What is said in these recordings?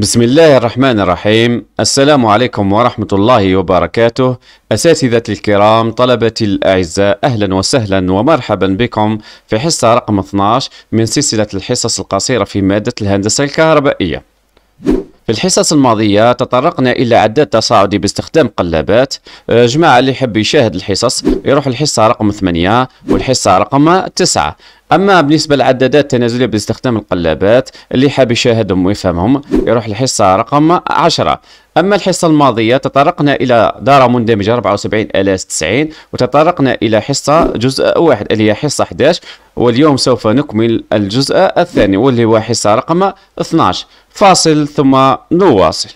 بسم الله الرحمن الرحيم السلام عليكم ورحمة الله وبركاته أساتذتي الكرام طلبتي الأعزاء أهلا وسهلا ومرحبا بكم في حصة رقم 12 من سلسلة الحصص القصيرة في مادة الهندسة الكهربائية في الحصص الماضية تطرقنا إلى عداد تصاعدي باستخدام قلابات آه، جماعة اللي يحب يشاهد الحصص يروح الحصة رقم 8 والحصة رقم 9 أما بالنسبة للعدادات التنازلية باستخدام القلابات اللي حاب يشاهدهم ويفهمهم يروح الحصة رقم 10 أما الحصة الماضية تطرقنا إلى دارة مندمجة 74 ألاس 90 وتطرقنا إلى حصة جزء واحد اللي هي حصة 11 واليوم سوف نكمل الجزء الثاني واللي هو حصة رقم 12 فاصل ثم نواصل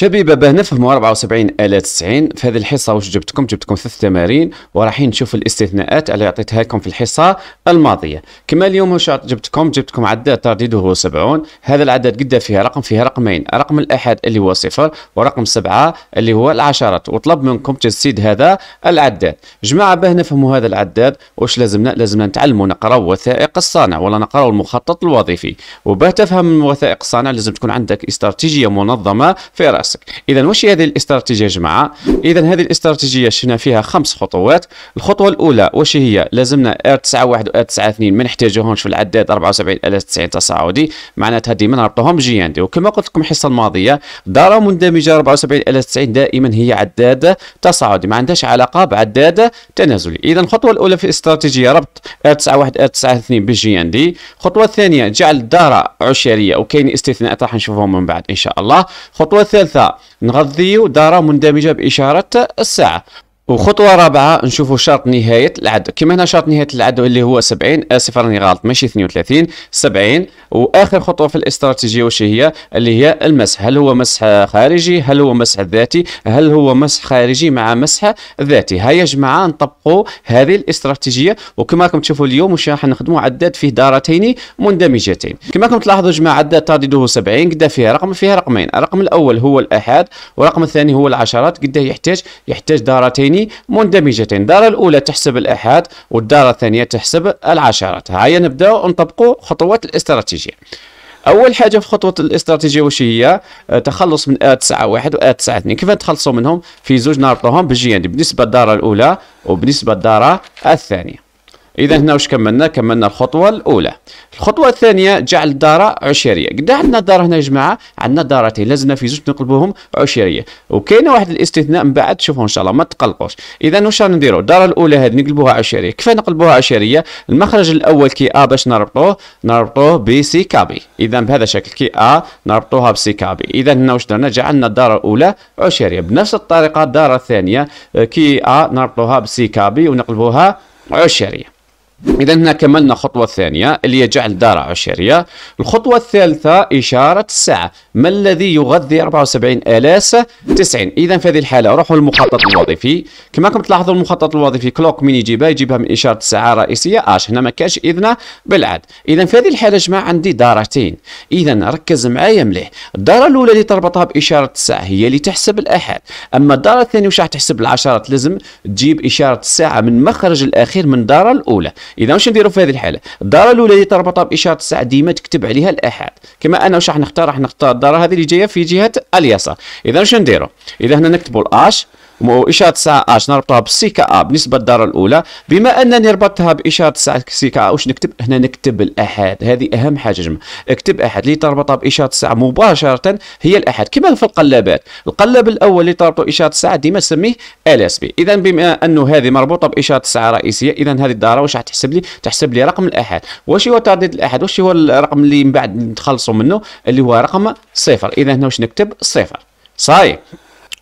شبيبه باه نفهموا 74 الات 90 في هذه الحصه واش جبتكم جبتكم ثلاث تمارين ورايحين نشوف الاستثناءات اللي عطيتها لكم في الحصه الماضيه كما اليوم واش جبتكم جبتكم عداد ترديده هو 70 هذا العدد قد فيه رقم فيه رقمين رقم الاحد اللي هو صفر ورقم سبعة اللي هو العشرات وطلب منكم تجسيد هذا العداد جماعه باه نفهموا هذا العداد واش لازمنا لازمنا نتعلموا نقراو وثائق الصانع ولا نقراو المخطط الوظيفي وباه تفهم من وثائق الصانع لازم تكون عندك استراتيجيه منظمه في رأس راسك اذا واش هي هذه الاستراتيجيه يا جماعه اذا هذه الاستراتيجيه شفنا فيها خمس خطوات الخطوه الاولى واش هي لازمنا ار 91 و ار 92 ما نحتاجوهمش في العداد 74090 تصاعدي معناتها ديما نربطوهم بجي ان دي وكما قلت لكم الحصه الماضيه دار مندمجه 74090 دائما هي عداد تصاعدي ما عندهاش علاقه بعداد تنازلي اذا الخطوه الاولى في الاستراتيجيه ربط ار 91 ار 92 بالجي ان دي الخطوه الثانيه جعل الداره عشريه وكاين استثناءات راح نشوفهم من بعد ان شاء الله الخطوه الثالثه الساعة نغذيو دارة مندمجة بإشارة الساعة وخطوه رابعه نشوفوا شرط نهايه العد كما هنا شرط نهايه العد اللي هو 70 اسف آه، راني غلط ماشي 32 70 واخر خطوه في الاستراتيجيه واش هي اللي هي المسح هل هو مسح خارجي هل هو مسح ذاتي هل هو مسح خارجي مع مسح ذاتي هيا يا جماعه نطبقوا هذه الاستراتيجيه وكما راكم تشوفوا اليوم واش راح نخدموا عداد فيه دارتين مندمجتين كما راكم تلاحظوا جماعه عداد تردده 70 قدا فيها رقم فيها رقمين الرقم الاول هو الاحاد والرقم الثاني هو العشرات قدا يحتاج يحتاج دارتين يعني مندمجة الدارة الأولى تحسب الآحاد والدارة الثانية تحسب العشرات هيا نبدأ نطبقوا خطوات الاستراتيجية اول حاجه في خطوه الاستراتيجيه واش هي آه، تخلص من ا تسعة واحد و ا 9 كيف نتخلصوا منهم في زوج نربطوهم بالجيان بالنسبه للداره الاولى وبالنسبه للداره الثانيه اذا هنا واش كملنا كملنا الخطوه الاولى الخطوه الثانيه جعل الداره عشيريه قد عندنا دار هنا يا جماعه عندنا دارتين لازمنا في زوج نقلبوهم عشيريه وكاين واحد الاستثناء من بعد شوفوا ان شاء الله ما تقلقوش اذا واش نديروا الداره الاولى هذه نقلبوها عشيريه كيف نقلبوها عشيريه المخرج الاول كي ا باش نربطوه نربطوه بسي كابي اذا بهذا الشكل كي ا نربطوها بسي كابي اذا هنا واش درنا جعلنا الداره الاولى عشيريه بنفس الطريقه الداره الثانيه كي ا نربطوها بسي كابي ونقلبوها عشيريه إذا هنا كملنا الخطوة الثانية اللي هي جعل دارة عشرية الخطوة الثالثة إشارة الساعة ما الذي يغذي 74 ألاس 90 إذا في هذه الحالة روحوا للمخطط الوظيفي كما راكم تلاحظوا المخطط الوظيفي كلوك مين يجيبها يجيبها من إشارة الساعة الرئيسية اش هنا ما كاش إذن بالعد إذا في هذه الحالة جماعة عندي دارتين إذا ركز معايا مليح الدارة الأولى اللي تربطها بإشارة الساعة هي اللي تحسب الآحاد أما الدارة الثانية واش راح تحسب العشرات لازم تجيب إشارة الساعة من مخرج الأخير من الدارة الأولى اذا واش نديروا في هذه الحاله الداره الاولى اللي تربطها باشاره الساعه ديما تكتب عليها الاحاد كما انا واش راح نختار راح نختار الداره هذه اللي جايه في جهه اليسار اذا واش نديروا اذا هنا نكتبوا الاش وإشارة الساعة اش نربطها بالسيكا أ بالنسبة للدارة الأولى بما أنني ربطتها بإشارة الساعة سيكا أ واش نكتب هنا نكتب الأحد هذه أهم حاجة جمع اكتب أحد اللي تربطها بإشارة الساعة مباشرة هي الأحد كما في القلابات القلاب الأول اللي تربطه إشارة الساعة ديما نسميه ال اس بي إذا بما أنه هذه مربوطة بإشارة الساعة الرئيسية إذا هذه الدارة واش تحسب لي تحسب لي رقم الأحد واش هو ترديد الأحد واش هو الرقم اللي من بعد نتخلصوا منه اللي هو رقم صفر إذا هنا واش نكتب صفر صحيح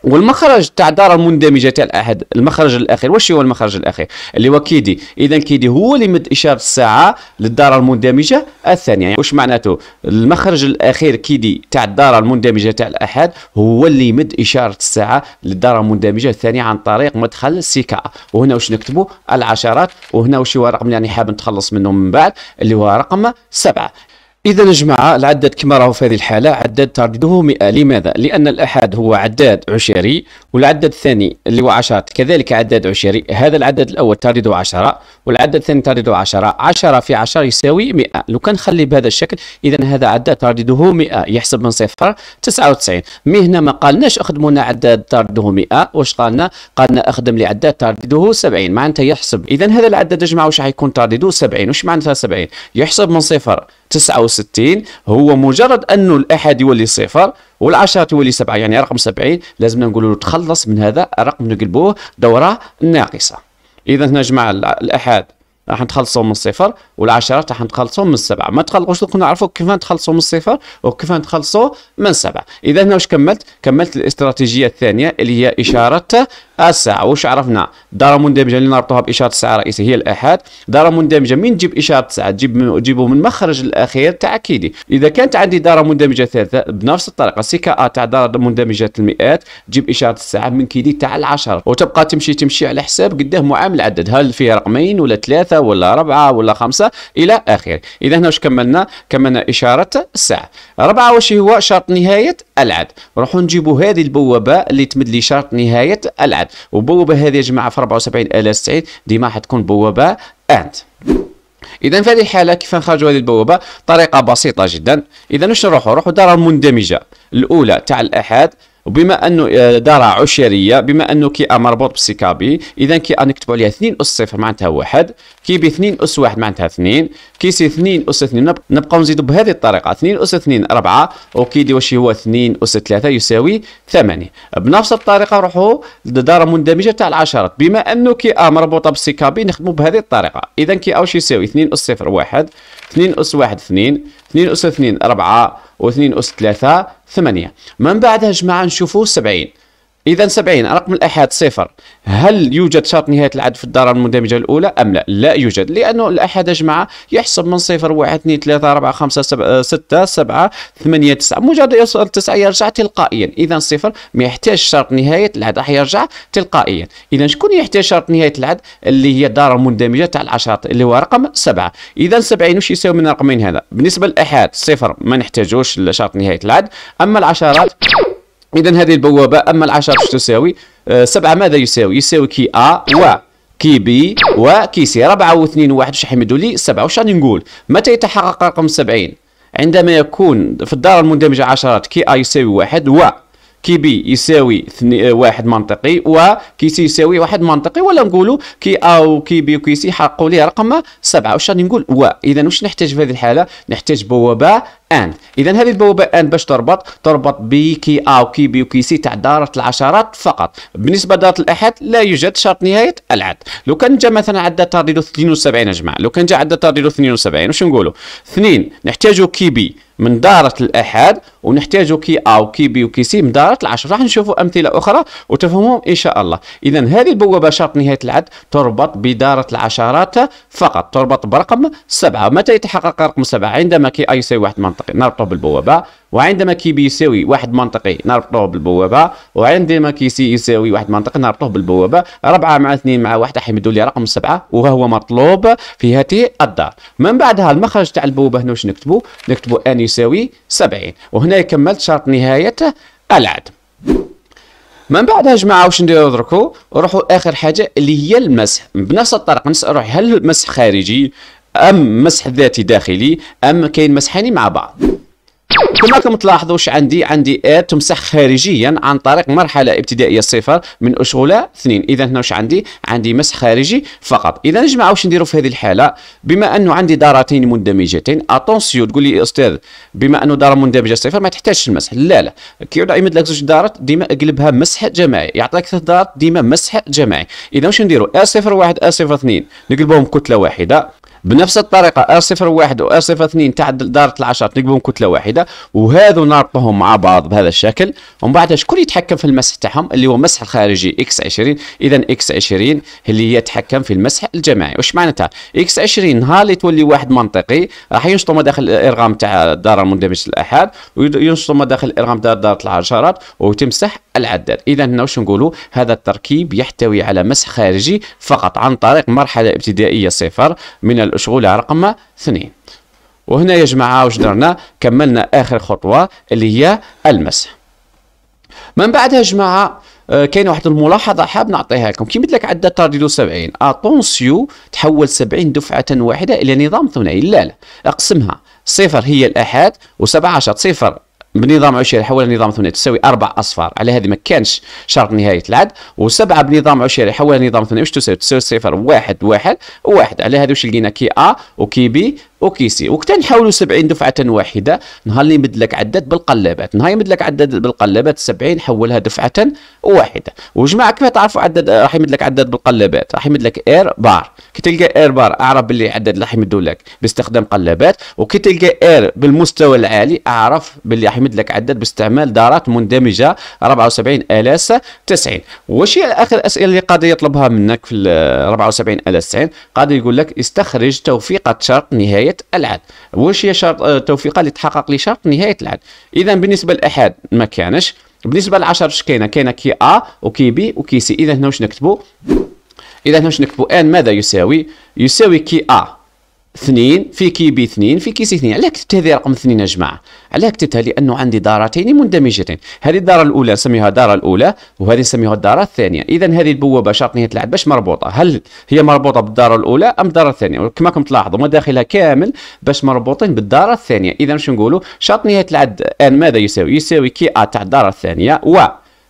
والمخرج تاع الدار المندمجه تاع الاحد المخرج الاخير واش هو المخرج الاخير اللي هو كيدي اذا كيدي هو اللي مد اشاره الساعه للدار المندمجه الثانيه يعني واش معناته المخرج الاخير كيدي تاع الدار المندمجه تاع الاحد هو اللي مد اشاره الساعه للدار المندمجه الثانيه عن طريق مدخل كا وهنا واش نكتبوا العشرات وهنا واش هو الرقم اللي يعني حاب نتخلص منه من بعد اللي هو رقم سبعة إذا يا جماعة العدد كما راهو في هذه الحالة عداد تردده 100 لماذا؟ لأن الأحد هو عداد عشري والعدد الثاني اللي هو 10 كذلك عداد عشري هذا العدد الأول تردده 10 والعدد الثاني تردده 10 10 في 10 يساوي 100 لو كان نخلي بهذا الشكل إذا هذا عداد تردده 100 يحسب من صفر 99 مي هنا ما قالناش أخدموا لنا عداد تعدده 100 واش قالنا؟ قالنا أخدم لي تردده 70 معناتها يحسب إذا هذا العدد يا جماعة واش حيكون تردده 70 واش معناتها 70 يحسب من صفر 69 هو مجرد انه الاحد يولي صفر والعشرة تولي سبعة يعني رقم 70 لازمنا نقولوا له تخلص من هذا الرقم نقلبوه دوره ناقصه اذا هنا جماعه الاحد راح نتخلصوا من الصفر والعشرة راح نتخلصوا من السبعه ما تخلقوش دوك نعرفوا كيف نتخلصوا من الصفر وكيف نتخلصوا من السبعه اذا هنا واش كملت كملت الاستراتيجيه الثانيه اللي هي اشاره الساعه واش عرفنا داره مندمجه اللي نربطوها باشاره الساعه الرئيسيه هي الاحاد داره مندمجه من تجيب اشاره الساعه تجيب من تجيبه من مخرج الاخير تاكيدي اذا كانت عندي داره مندمجه ثالثه بنفس الطريقه سي كا ا آه تاع داره مندمجه المئات تجيب اشاره الساعه من كيدي تاع العشر وتبقى تمشي تمشي على حساب قداه معامل عدد هل فيه رقمين ولا ثلاثه ولا اربعه ولا خمسه الى اخره اذا هنا واش كملنا كملنا اشاره الساعه ربعه واش هو شرط نهايه العد نروحوا نجيبوا هذه البوابه اللي تمد لي شرط نهايه العد واحد وبوابة هذه يا جماعه في 90 ديما حتكون بوابه اند اذا في هذه الحاله كيف نخرجوا هذه البوابه طريقه بسيطه جدا اذا نشرحوا نروحوا نروحوا المندمجه الاولى تاع الاحاد وبما انه آه، دار عشريه بما انه كي ا مربوط بسي بي اذا كي ا نكتبوا عليها 2 اس صفر معناتها واحد كي بي 2 اس واحد معناتها اثنين كي سي 2 اس اثنين نبقاو نزيدوا بهذه الطريقه 2 اس اثنين 4 وكي دي واش هو 2 اس ثلاثه يساوي ثمانيه بنفس الطريقه نروحوا للدار المندمجه تاع العشرات بما انه كي ا مربوطه بسي بي نخدموا بهذه الطريقه اذا كي ا واش يساوي 2 اس صفر واحد 2 اس واحد اثنين 2 اس اثنين 4 واثنين أس ثلاثة ثمانية من بعدها جماعة نشوفوا سبعين اذا 70 رقم الاحاد صفر هل يوجد شرط نهايه العد في الداره المندمجه الاولى ام لا لا يوجد لانه الاحاد يا جماعه يحسب من صفر 1 2 3 4 5 7 6 7 8 9 مجرد يوصل 9 يرجع تلقائيا اذا صفر ما يحتاج شرط نهايه العد راح يرجع تلقائيا اذا شكون يحتاج شرط نهايه العد اللي هي الداره المندمجه تاع العشرات اللي هو رقم 7 اذا 70 واش يساوي من الرقمين هذا بالنسبه للاحاد صفر ما نحتاجوش شرط نهايه العد اما العشرات اذا هذه البوابه اما العشره تساوي آه سبعه ماذا يساوي يساوي كي ا و كي بي وكي سي ربعة و اثنين و واحد واش يحمدوا لي سبعة واش راني نقول متى يتحقق رقم سبعين؟ عندما يكون في الدار المندمجه عشرات كي ا يساوي واحد و كي بي يساوي آه، واحد منطقي وكي سي يساوي واحد منطقي ولا نقولوا كي ا وكي بي وكي سي حققوا لي رقم سبعة واش راني نقول و اذا واش نحتاج في هذه الحاله نحتاج بوابه اند اذا هذه البوابه اند باش تربط تربط بكي ا وكي بي وكي سي تاع داره العشرات فقط بالنسبه لداره الاحاد لا يوجد شرط نهايه العد لو كان جا مثلا عدى تعديله 72 يا جماعه لو كان جا عدى تعديله 72 واش نقولوا اثنين نحتاجوا كي بي من دارة الأحد ونحتاجوا كي أ وكي بي وكي سي من دارة العشر راح نشوفوا أمثلة أخرى وتفهمهم إن شاء الله إذا هذه البوابة شرط نهاية العد تربط بدارة العشرات فقط تربط برقم سبعة متى يتحقق رقم سبعة عندما كي أ يساوي واحد من منطقي نربطه بالبوابه وعندما كي بيساوي واحد منطقي نربطه بالبوابه وعندما كي سي يساوي واحد منطقي نربطه بالبوابه ربعه مع اثنين مع راح يمدوا لي رقم سبعه وهو مطلوب في هذه الدار من بعدها المخرج تاع البوابه هنا واش نكتبوا نكتبوا ان يساوي 70 وهنا كملت شرط نهايه العدد من بعدها يا جماعه واش نديرو دركو نروحوا اخر حاجه اللي هي المسح بنفس الطريقه نسال روحي هل المسح خارجي ام مسح ذاتي داخلي ام كاين مسحاني مع بعض كما راكم تلاحظوا عندي عندي اد تمسح خارجيا عن طريق مرحله ابتدائيه صفر من اشغله اثنين اذا هنا واش عندي عندي مسح خارجي فقط اذا يا جماعه واش نديروا في هذه الحاله بما انه عندي دارتين مندمجتين اتونسيو تقول لي استاذ بما انه دار مندمجه صفر ما تحتاجش المسح لا لا كي يبدا يمد لك زوج دارات ديما اقلبها مسح جماعي يعطيك ثلاث دارات ديما مسح جماعي اذا واش نديروا ا واحد ا اثنين نقلبهم كتله واحده بنفس الطريقه ار واحد و ار اثنين تاع داره العشره تنقبهم كتله واحده وهذو نربطهم مع بعض بهذا الشكل ومن بعد شكون يتحكم في المسح تاعهم اللي هو مسح الخارجي اكس 20 اذا اكس 20 اللي هي تحكم في المسح الجماعي واش معناتها اكس 20 نهار اللي تولي واحد منطقي راح ينشطوا مداخل الارغام تاع الداره المندمجه الاحاد وينشطوا مداخل الارغام تاع داره العشرات وتمسح العداد اذا هنا واش نقولوا هذا التركيب يحتوي على مسح خارجي فقط عن طريق مرحله ابتدائيه صفر من الأشغولة رقم اثنين وهنا يا جماعة واش درنا كملنا آخر خطوة اللي هي المسح من بعدها يا جماعة آه، كاين واحد الملاحظه حاب نعطيها لكم كي لك عدة ترديدو 70 اتونسيو تحول 70 دفعه واحده الى نظام ثنائي لا لا اقسمها صفر هي الاحاد و17 صفر بنظام عشيري حولها نظام ثنائي تساوي اربع اصفار على هذه ما كانش شرط نهايه العد وسبعه بنظام عشيري حولها نظام ثنائي واش تساوي تساوي صفر واحد واحد واحد على هذا واش لقينا كي ا وكي بي وكيسي وقتا نحاولوا 70 دفعه واحده نهار اللي يمد لك عدد بالقلابات نهار يمد لك عدد بالقلابات 70 حولها دفعه واحده وجماعه كيف تعرفوا عدد راح يمد لك عدد بالقلابات راح يمد لك اير بار كي تلقى اير بار اعرف باللي عدد راح يمدوا لك باستخدام قلابات وكي تلقى اير بالمستوى العالي اعرف باللي راح يمد لك عدد باستعمال دارات مندمجه 74 الاس 90 واش هي اخر الاسئله اللي قادر يطلبها منك في 74 الاس 90 قادر يقول لك استخرج توفيقه شرط نهائي نهايه العام واش هي شرط آه، توفيقه اللي تحقق لي شرط نهايه العام اذا بالنسبه للاحاد ما كانش بالنسبه للعشر واش كاينه كاينه كي ا وكي بي وكي سي اذا هنا واش نكتبوا اذا هنا واش نكتبوا ان ماذا يساوي يساوي كي ا اثنين في كي بي اثنين في كي سي اثنين علاه كتبت هذه رقم اثنين يا جماعه علاه كتبتها لانه عندي دارتين مندمجتين هذه الداره الاولى نسميها الداره الاولى وهذه نسميها الداره الثانيه اذا هذه البوابه شرط نهايه تلعب باش مربوطه هل هي مربوطه بالداره الاولى ام الداره الثانيه كما راكم تلاحظوا مداخلها كامل باش مربوطين بالداره الثانيه اذا شنو نقولوا شرط نهايه تلعب ان ماذا يساوي يساوي كي ا تاع الداره الثانيه و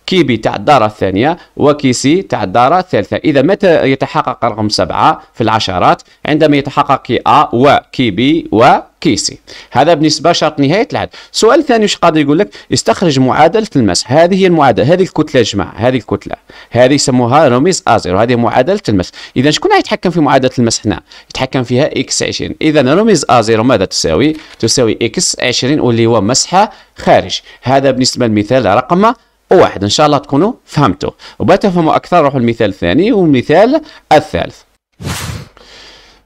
كيبي تاع الدارة الثانية وكيسي تاع الدارة الثالثة إذا متى يتحقق رقم سبعة في العشرات عندما يتحقق كي أ وكيبي و كيسي هذا بالنسبه شرط نهايه العدد سؤال ثاني واش قادر يقول لك استخرج معادله المسح هذه هي المعادله هذه الكتله يا جماعه هذه الكتله هذه يسموها رميز ازيرو هذه معادله المسح اذا شكون يتحكم في معادله المسح هنا يتحكم فيها اكس 20 اذا رميز ازيرو ماذا تساوي تساوي اكس 20 واللي هو مسحه خارج هذا بالنسبه للمثال رقم وواحد ان شاء الله تكونوا فهمتوا وبتفهموا اكثر روحوا المثال الثاني والمثال الثالث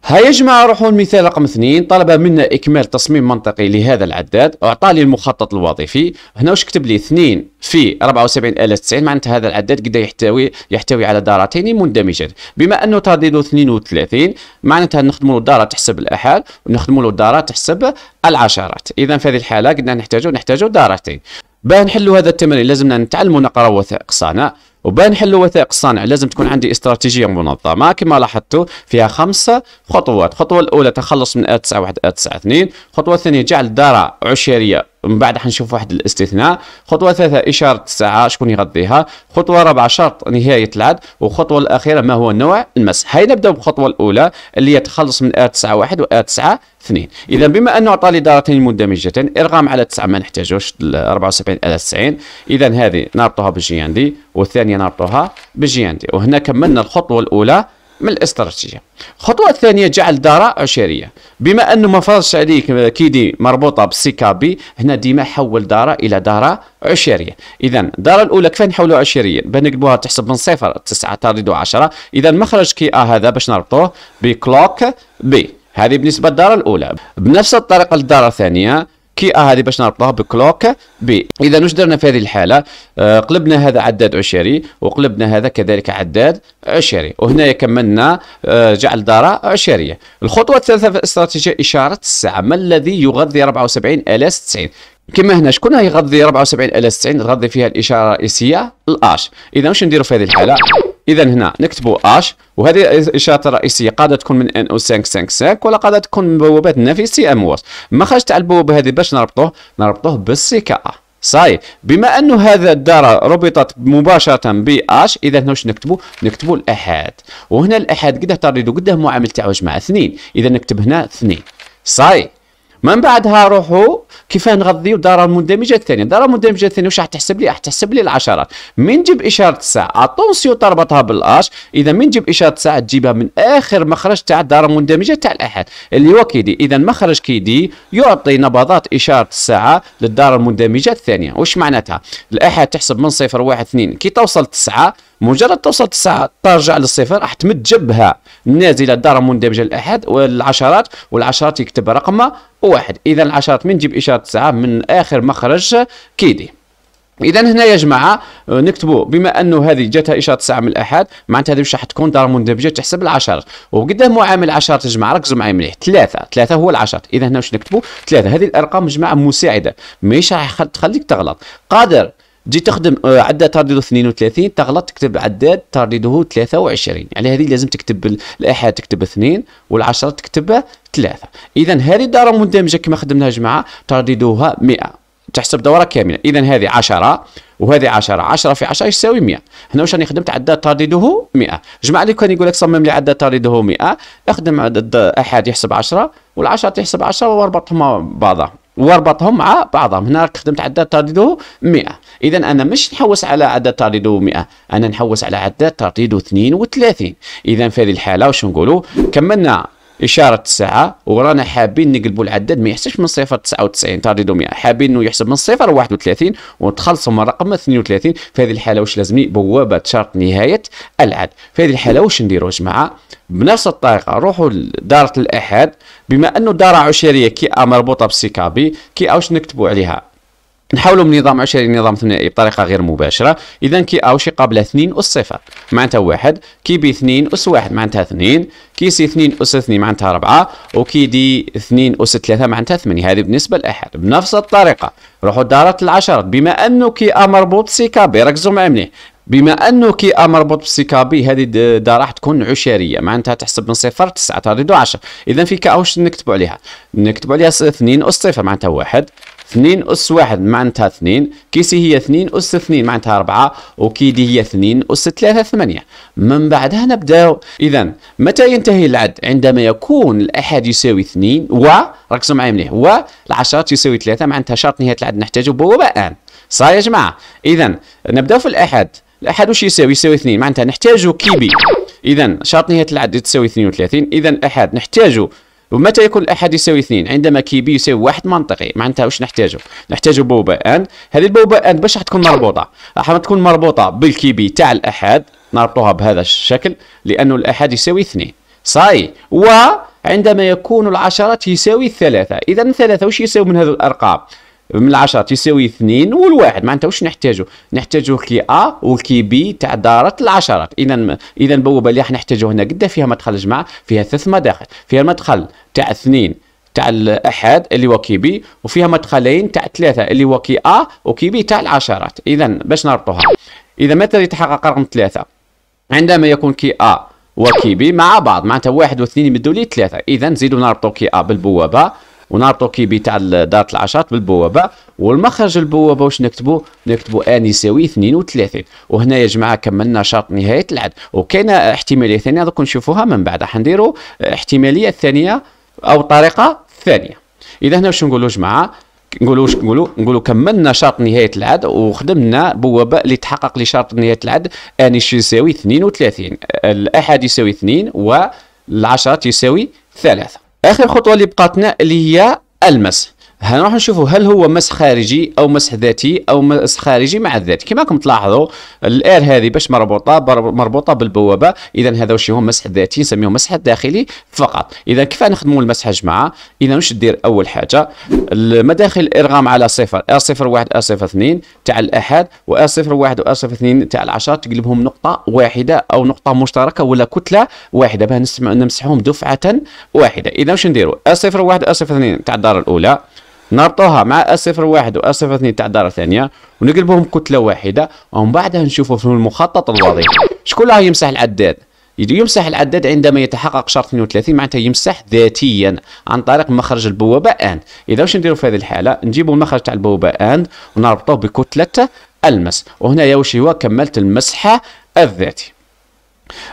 هيا يا جماعة روحوا المثال رقم اثنين طلب منا إكمال تصميم منطقي لهذا العداد وأعطى لي المخطط الوظيفي هنا واش كتب لي اثنين في 74 الى 90 معناتها هذا العداد قد يحتوي يحتوي على دارتين مندمجات بما أنه تعديله 32 معناتها نخدموا له دارة تحسب الأحاد ونخدموا له دارة تحسب العشرات إذا في هذه الحالة قلنا نحتاجوا نحتاجوا دارتين باه نحلوا هذا التمرين لازمنا نتعلموا نقراو وثائق الصنع وباه نحلوا وثائق الصانع لازم تكون عندي استراتيجيه منظمه كما لاحظتوا فيها خمس خطوات الخطوه الاولى تخلص من ا 9 واحد ا 9 2 الخطوه الثانيه جعل داره عشيريه من بعد حنشوف واحد الاستثناء خطوه ثلاثه اشاره الساعه شكون يغطيها خطوه رابعه شرط نهايه العد والخطوه الاخيره ما هو نوع المس هاي نبدا بالخطوه الاولى اللي هي تخلص من ار 9 واحد وار 9 اثنين اذا بما انه اعطى لي دارتين مندمجتين ارغام على 9 ما نحتاجوش 74 على 90 اذا هذه نربطها بالجي ان دي والثانيه نربطها بالجي ان دي وهنا كملنا الخطوه الاولى من الاستراتيجية الخطوة الثانية جعل دارة عشرية بما أنه ما فرضش عليك كيدي مربوطة بالسيكا بي هنا ديما حول دارة إلى دارة عشرية إذا الدار الأولى كيف نحولها عشريا بنقلبوها تحسب من صفر تسعة ترد عشرة إذا مخرج كي آ هذا باش نربطوه بكلوك بي هذه بالنسبة للدارة الأولى بنفس الطريقة للدارة الثانية كي هذه باش نربطها بكلوك بي اذا واش درنا في هذه الحاله آه قلبنا هذا عداد عشري وقلبنا هذا كذلك عداد عشري وهنا كملنا آه جعل دارة عشريه الخطوه الثالثه في الاستراتيجيه اشاره الساعه ما الذي يغذي 74 الاس 90 كما هنا شكون يغذي 74 الاس 90 تغذي فيها الاشاره الرئيسيه الاش اذا واش نديروا في هذه الحاله اذا هنا نكتبوا اش وهذه الاشاره الرئيسيه قاعده تكون من ان او 555 ولا قاعده تكون من بوابات ام واس ما خرجت على البوابه هذه باش نربطوه نربطوه بالسكاء صاي بما انه هذا الدار ربطت مباشرة ب اش اذا هنا واش نكتبوا نكتبوا الاحاد وهنا الاحاد قد تريدوا قده معامل تاعو جماعة اثنين اذا نكتب هنا اثنين صاي من بعدها روحوا كيفاه نغذيو الدار المندمجه الثانيه الدار المندمجه الثانيه واش راح تحسب لي راح تحسب لي العشرات من نجيب اشاره الساعه اطونسيو تربطها بالاش اذا من نجيب اشاره الساعه تجيبها من اخر مخرج تاع الدار المندمجه تاع الاحاد اللي هو كيدي اذا مخرج كيدي يعطي نبضات اشاره الساعه للدار المندمجه الثانيه واش معناتها الاحاد تحسب من صفر واحد اثنين كي توصل تسعه مجرد توصل تسعة ترجع للصفر راح تمد جبهة نازلة دار مندمجة الأحد والعشرات والعشرات يكتب رقمها واحد إذا العشرات من جيب إشارة تسعة من آخر مخرج كيدي اذا هنا يا جماعه نكتبوا بما انه هذه جاتها اشاره 9 من الاحد معناتها هذه واش راح تكون دار مندمجه تحسب العشرات وقدام معامل العشرات يا جماعه ركزوا معايا مليح ثلاثه ثلاثه هو العشرات اذا هنا واش نكتبوا ثلاثه هذه الارقام جماعه مساعده ماشي راح تخليك تغلط قادر تجي تخدم عداد ترديده 32 تغلط تكتب عداد ترديده 23 على هذه لازم تكتب الاحاد تكتب 2 والعشرة تكتب 3 اذا هذه الدوره المندمجه كما خدمناها جماعه ترديدها 100 تحسب دوره كامله اذا هذه 10 وهذه 10 10 في 10 يساوي 100 هنا واش راني خدمت عداد ترديده 100 جماعه اللي كان يقول لك صمم لي عداد ترديده 100 اخدم عدد احد يحسب 10 والعشرة تحسب 10 واربطهم مع بعضهم واربطهم مع بعضهم هنا خدمت عداد ترديده 100 اذا انا مش نحوس على عدد تعرضه 100 انا نحوس على عدد تعرضه 32 اذا في هذه الحاله واش نقولوا كملنا إشارة الساعة ورانا حابين نقلبوا العدد ما يحسبش من صفر 99 تعرضوا 100 حابين انه يحسب من صفر 31 ونتخلصوا من رقم 32 في هذه الحالة واش لازمني بوابة شرط نهاية العد في هذه الحالة واش نديروا يا جماعة بنفس الطريقة روحوا لدارة الأحد بما أنه دارة عشرية كي أ مربوطة بسي بي كي أ واش نكتبوا عليها نحاولوا من نظام عشري لنظام ثنائي بطريقه غير مباشره اذا كي او شي قابله 2 اس صفر معناتها واحد كي بي 2 اس واحد معناتها اثنين كي سي 2 اس 2 معناتها أربعة وكي دي 2 اس 3 معناتها 8 هذه بالنسبه لاحد بنفس الطريقه روحوا دارة العشرات بما انه كي ا مربوط سي كابي ركزوا معي مليح بما انه كي ا مربوط بسي كابي هذه دا راح تكون عشريه معناتها تحسب من صفر تسعة تردو 10 اذا في كا واش نكتبوا عليها نكتبوا عليها 2 اس صفر معناتها واحد 2 أس 1 معناتها 2 كيسي هي 2 أس 2 معناتها 4 وكيدي هي 2 أس 3 8 من بعدها نبداو إذا متى ينتهي العد عندما يكون الأحد يساوي 2 و ركزوا معايا مليح و العشرات تساوي 3 معناتها شرط نهاية العد نحتاجه بوابة آن صح يا جماعة إذا نبداو في الأحد الأحد واش يساوي يساوي 2 معناتها نحتاجه كيبي إذا شرط نهاية العد تساوي 32 إذا الأحد نحتاجه ومتى يكون الأحد يساوي اثنين عندما كي بي يساوي واحد منطقي معناتها واش نحتاجه نحتاجه بوبا أن هذه البوبا أن باش راح تكون مربوطة راح تكون مربوطة بالكي بي تاع الأحد نربطوها بهذا الشكل لأنه الأحد يساوي اثنين صاي وعندما يكون العشرات يساوي ثلاثة إذا ثلاثة واش يساوي من هذه الأرقام من العشرة تساوي اثنين والواحد معناتها واش نحتاجو نحتاجو كي ا وكي بي تاع دارة العشرات اذا اذا بوابه اللي راح نحتاجو هنا قدا فيها مدخل جماعه فيها ثلاث مداخل فيها المدخل تاع اثنين تاع الاحد اللي هو كي بي وفيها مدخلين تاع ثلاثه اللي هو كي ا وكي بي تاع العشرات اذا باش نربطوها اذا متى يتحقق رقم ثلاثه عندما يكون كي ا وكي بي مع بعض معناتها واحد واثنين يمدوا لي ثلاثه اذا نزيدو نربطو كي ا بالبوابه ونعطوا كيبي تاع دارة العشرات بالبوابة والمخرج البوابة واش نكتبوا نكتبوا ان يساوي 32 وهنا يا جماعة كملنا شرط نهاية العد وكاينة احتمالية ثانية دوك نشوفوها من بعد حنديروا احتمالية ثانية أو طريقة ثانية إذا هنا واش نقولوا جماعة نقولوا واش نقولوا نقولوا كملنا شرط نهايه العد وخدمنا بوابه اللي تحقق لي شرط نهايه العد ان يساوي 32 الاحد يساوي 2 والعشرات يساوي 3 اخر خطوه اللي بقاتنا اللي هي المسح هنروح نشوفوا هل هو مسح خارجي او مسح ذاتي او مسح خارجي مع الذاتي كما راكم تلاحظوا الاير هذه باش مربوطه مربوطه بالبوابه اذا هذا واش هو مسح ذاتي نسميه مسح داخلي فقط اذا كيف نخدموا المسح جماعه اذا واش دير اول حاجه المداخل الارغام على صفر ار 01 ار 02 تاع الاحد و ار 01 و ار 02 تاع العشرة تقلبهم نقطه واحده او نقطه مشتركه ولا كتله واحده باه نمسحهم دفعه واحده اذا واش نديروا ار 01 ار 02 تاع الدار الاولى نربطوها مع صفر واحد صفر اثنين تاع الدارة الثانية ونقلبهم كتلة واحدة ومن بعدها نشوفوا في المخطط الوظيفي شكون راه يمسح العداد يمسح العداد عندما يتحقق شرط 32 معناتها يمسح ذاتيا عن طريق مخرج البوابة ان اذا واش نديروا في هذه الحالة نجيبوا المخرج تاع البوابة ان ونربطوه بكتلة المس وهنا واش هو كملت المسح الذاتي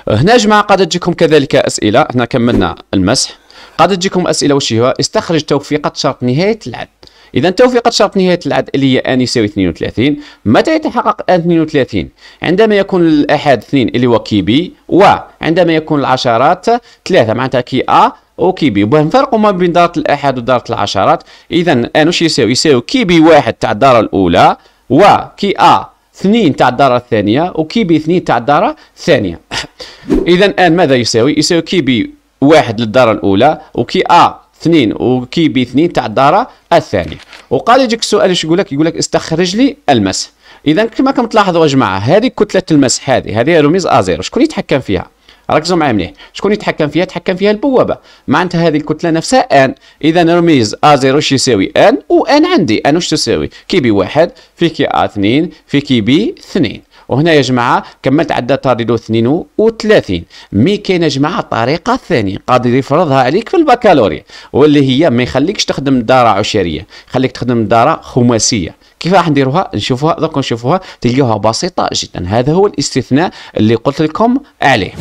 هنا جماعة قد تجيكم كذلك أسئلة هنا كملنا المسح قد تجيكم اسئله هي استخرج توفيقه شرط نهايه العد اذا توفيقه شرط نهايه العد اللي هي ان يساوي 32 متى يتحقق ان 32 عندما يكون الاحد 2 اللي هو كي بي وعندما يكون العشرات 3 معناتها كي ا اوكي بي ونفرقوا ما بين دارة الأحد ودارة العشرات إذا أن واش يساوي يساوي كي بي واحد تاع الدارة الأولى وكي أ اثنين تاع الدارة الثانية وكي بي اثنين تاع الدارة الثانية إذا الآن ماذا يساوي؟ يساوي كي بي واحد للدارة الأولى وكي أ اثنين وكي بي اثنين تاع الدارة الثانية وقال يجيك السؤال اش يقول لك يقول لك استخرج لي المسح إذا كما كم تلاحظوا يا جماعة هذه كتلة المسح هذه هذه رميز زيرو شكون يتحكم فيها؟ ركزوا معايا مليح شكون يتحكم فيها يتحكم فيها البوابه معناتها هذه الكتله نفسها ان اذا رميز ا زيرو اش يساوي ان وان عندي ان واش تساوي كي بي واحد في كي ا اثنين في كي بي اثنين وهنا يا جماعه كملت عدة طارد 32 مي كاين يا جماعه طريقه ثانيه قادر يفرضها عليك في البكالوريا واللي هي ما يخليكش تخدم دارة عشريه خليك تخدم دارة خماسيه كيف راح نديروها نشوفوها دوك نشوفوها تلقاوها بسيطه جدا هذا هو الاستثناء اللي قلت لكم عليه